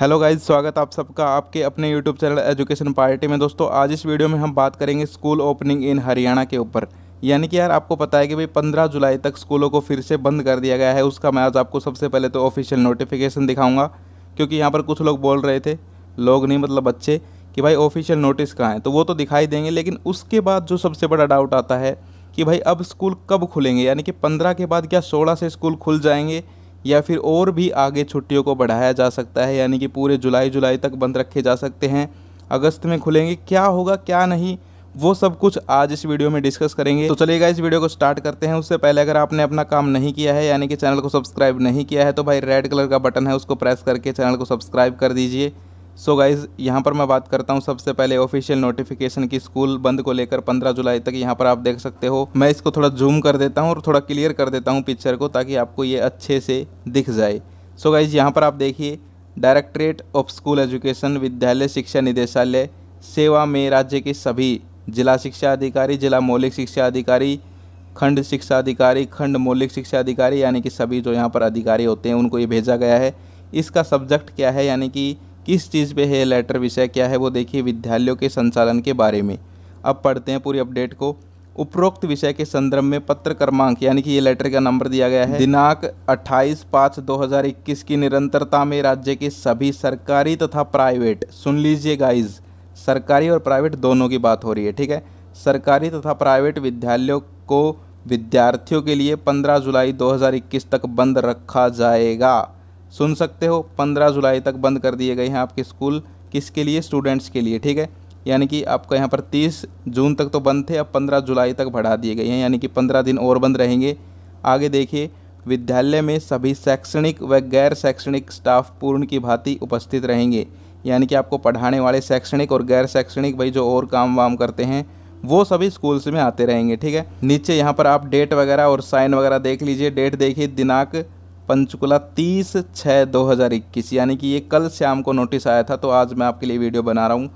hello guys स्वागत आप सबका आपके अपने यूट्यूब चैनल एजुकेशन पार्टी में दोस्तों आज इस वीडियो में हम बात करेंगे स्कूल ओपनिंग इन हरियाणा के ऊपर यानी कि यार आपको पता है कि भाई 15 जुलाई तक स्कूलों को फिर से बंद कर दिया गया है उसका मैं आज आपको सबसे पहले तो ऑफिशियल नोटिफिकेशन दिखाऊंगा क्योंकि यहाँ पर कुछ लोग बोल रहे थे लोग नहीं मतलब बच्चे कि भाई ऑफिशियल नोटिस कहाँ है तो वो तो दिखाई देंगे लेकिन उसके बाद जो सबसे बड़ा डाउट आता है कि भाई अब स्कूल कब खुलेंगे यानी कि पंद्रह के बाद क्या सोलह से स्कूल खुल जाएंगे या फिर और भी आगे छुट्टियों को बढ़ाया जा सकता है यानी कि पूरे जुलाई जुलाई तक बंद रखे जा सकते हैं अगस्त में खुलेंगे क्या होगा क्या नहीं वो सब कुछ आज इस वीडियो में डिस्कस करेंगे तो चलेगा इस वीडियो को स्टार्ट करते हैं उससे पहले अगर आपने अपना काम नहीं किया है यानी कि चैनल को सब्सक्राइब नहीं किया है तो भाई रेड कलर का बटन है उसको प्रेस करके चैनल को सब्सक्राइब कर दीजिए सो गाइज़ यहाँ पर मैं बात करता हूँ सबसे पहले ऑफिशियल नोटिफिकेशन की स्कूल बंद को लेकर 15 जुलाई तक यहाँ पर आप देख सकते हो मैं इसको थोड़ा जूम कर देता हूँ और थोड़ा क्लियर कर देता हूँ पिक्चर को ताकि आपको ये अच्छे से दिख जाए सो गाइज़ यहाँ पर आप देखिए डायरेक्ट्रेट ऑफ स्कूल एजुकेशन विद्यालय शिक्षा निदेशालय सेवा में राज्य के सभी जिला शिक्षा अधिकारी जिला मौलिक शिक्षा अधिकारी खंड शिक्षा अधिकारी खंड मौलिक शिक्षा अधिकारी यानी कि सभी जो यहाँ पर अधिकारी होते हैं उनको ये भेजा गया है इसका सब्जेक्ट क्या है यानी कि किस चीज़ पे है लेटर विषय क्या है वो देखिए विद्यालयों के संचालन के बारे में अब पढ़ते हैं पूरी अपडेट को उपरोक्त विषय के संदर्भ में पत्र क्रमांक यानी कि ये लेटर का नंबर दिया गया है दिनांक 28 पाँच 2021 की निरंतरता में राज्य के सभी सरकारी तथा प्राइवेट सुन लीजिए गाइज सरकारी और प्राइवेट दोनों की बात हो रही है ठीक है सरकारी तथा प्राइवेट विद्यालयों को विद्यार्थियों के लिए 15 जुलाई 2021 तक बंद रखा जाएगा सुन सकते हो पंद्रह जुलाई तक बंद कर दिए गए हैं आपके स्कूल किसके लिए स्टूडेंट्स के लिए ठीक है यानी कि आपका यहाँ पर तीस जून तक तो बंद थे अब पंद्रह जुलाई तक बढ़ा दिए गए हैं यानी कि पंद्रह दिन और बंद रहेंगे आगे देखिए विद्यालय में सभी शैक्षणिक व गैर शैक्षणिक स्टाफ पूर्ण की भांति उपस्थित रहेंगे यानी कि आपको पढ़ाने वाले शैक्षणिक और गैर शैक्षणिक भाई जो और काम वाम करते हैं वो सभी स्कूल्स में आते रहेंगे ठीक है नीचे यहाँ पर आप डेट वगैरह और साइन वगैरह देख लीजिए डेट देखिए दिनांक पंचकुला तीस छः दो हज़ार इक्कीस यानी कि ये कल शाम को नोटिस आया था तो आज मैं आपके लिए वीडियो बना रहा हूँ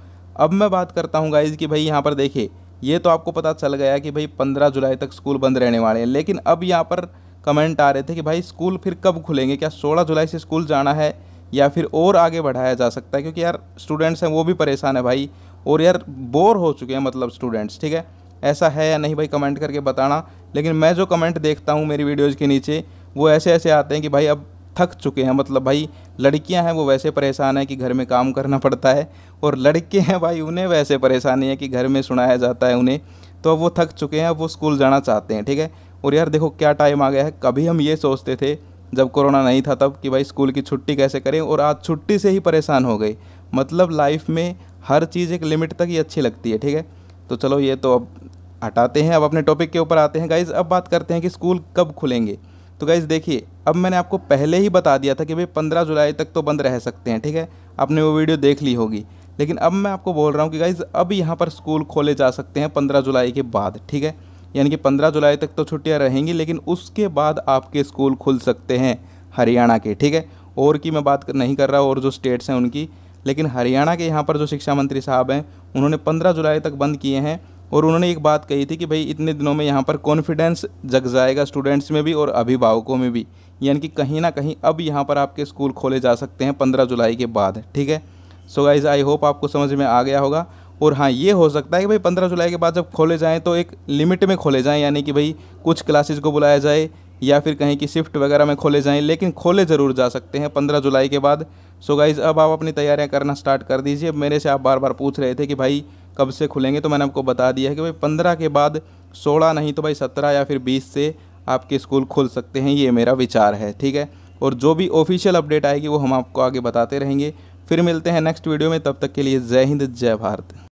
अब मैं बात करता हूँ गाइज कि भाई यहाँ पर देखिए ये तो आपको पता चल गया कि भाई पंद्रह जुलाई तक स्कूल बंद रहने वाले हैं लेकिन अब यहाँ पर कमेंट आ रहे थे कि भाई स्कूल फिर कब खुलेंगे क्या सोलह जुलाई से स्कूल जाना है या फिर और आगे बढ़ाया जा सकता है क्योंकि यार स्टूडेंट्स हैं वो भी परेशान है भाई और यार बोर हो चुके हैं मतलब स्टूडेंट्स ठीक है ऐसा है या नहीं भाई कमेंट करके बताना लेकिन मैं जो कमेंट देखता हूँ मेरी वीडियोज़ के नीचे वो ऐसे ऐसे आते हैं कि भाई अब थक चुके हैं मतलब भाई लड़कियां हैं वो वैसे परेशान हैं कि घर में काम करना पड़ता है और लड़के हैं भाई उन्हें वैसे परेशानी है कि घर में सुनाया जाता है उन्हें तो अब वो थक चुके हैं अब वो स्कूल जाना चाहते हैं ठीक है और यार देखो क्या टाइम आ गया है कभी हम ये सोचते थे जब कोरोना नहीं था तब कि भाई स्कूल की छुट्टी कैसे करें और आज छुट्टी से ही परेशान हो गए मतलब लाइफ में हर चीज़ एक लिमिट तक ही अच्छी लगती है ठीक है तो चलो ये तो अब हटाते हैं अब अपने टॉपिक के ऊपर आते हैं गाइज़ अब बात करते हैं कि स्कूल कब खुलेंगे तो गाइज़ देखिए अब मैंने आपको पहले ही बता दिया था कि भाई पंद्रह जुलाई तक तो बंद रह सकते हैं ठीक है आपने वो वीडियो देख ली होगी लेकिन अब मैं आपको बोल रहा हूँ कि गाइज़ अब यहाँ पर स्कूल खोले जा सकते हैं पंद्रह जुलाई के बाद ठीक है यानी कि पंद्रह जुलाई तक तो छुट्टियाँ रहेंगी लेकिन उसके बाद आपके स्कूल खुल सकते हैं हरियाणा के ठीक है और की मैं बात नहीं कर रहा और जो स्टेट्स हैं उनकी लेकिन हरियाणा के यहाँ पर जो शिक्षा मंत्री साहब हैं उन्होंने पंद्रह जुलाई तक बंद किए हैं और उन्होंने एक बात कही थी कि भाई इतने दिनों में यहाँ पर कॉन्फिडेंस जग जाएगा स्टूडेंट्स में भी और अभिभावकों में भी यानी कि कहीं ना कहीं अब यहाँ पर आपके स्कूल खोले जा सकते हैं पंद्रह जुलाई के बाद ठीक है सो गाइज़ आई होप आपको समझ में आ गया होगा और हाँ ये हो सकता है कि भाई पंद्रह जुलाई के बाद जब खोले जाएँ तो एक लिमिट में खोले जाएँ यानी कि भाई कुछ क्लासेज को बुलाया जाए या फिर कहीं की शिफ्ट वगैरह में खोले जाएँ लेकिन खोले ज़रूर जा सकते हैं पंद्रह जुलाई के बाद सो गाइज़ अब आप अपनी तैयारियाँ करना स्टार्ट कर दीजिए मेरे से आप बार बार पूछ रहे थे कि भाई कब से खुलेंगे तो मैंने आपको बता दिया है कि भाई पंद्रह के बाद सोलह नहीं तो भाई सत्रह या फिर बीस से आपके स्कूल खुल सकते हैं ये मेरा विचार है ठीक है और जो भी ऑफिशियल अपडेट आएगी वो हम आपको आगे बताते रहेंगे फिर मिलते हैं नेक्स्ट वीडियो में तब तक के लिए जय हिंद जय भारत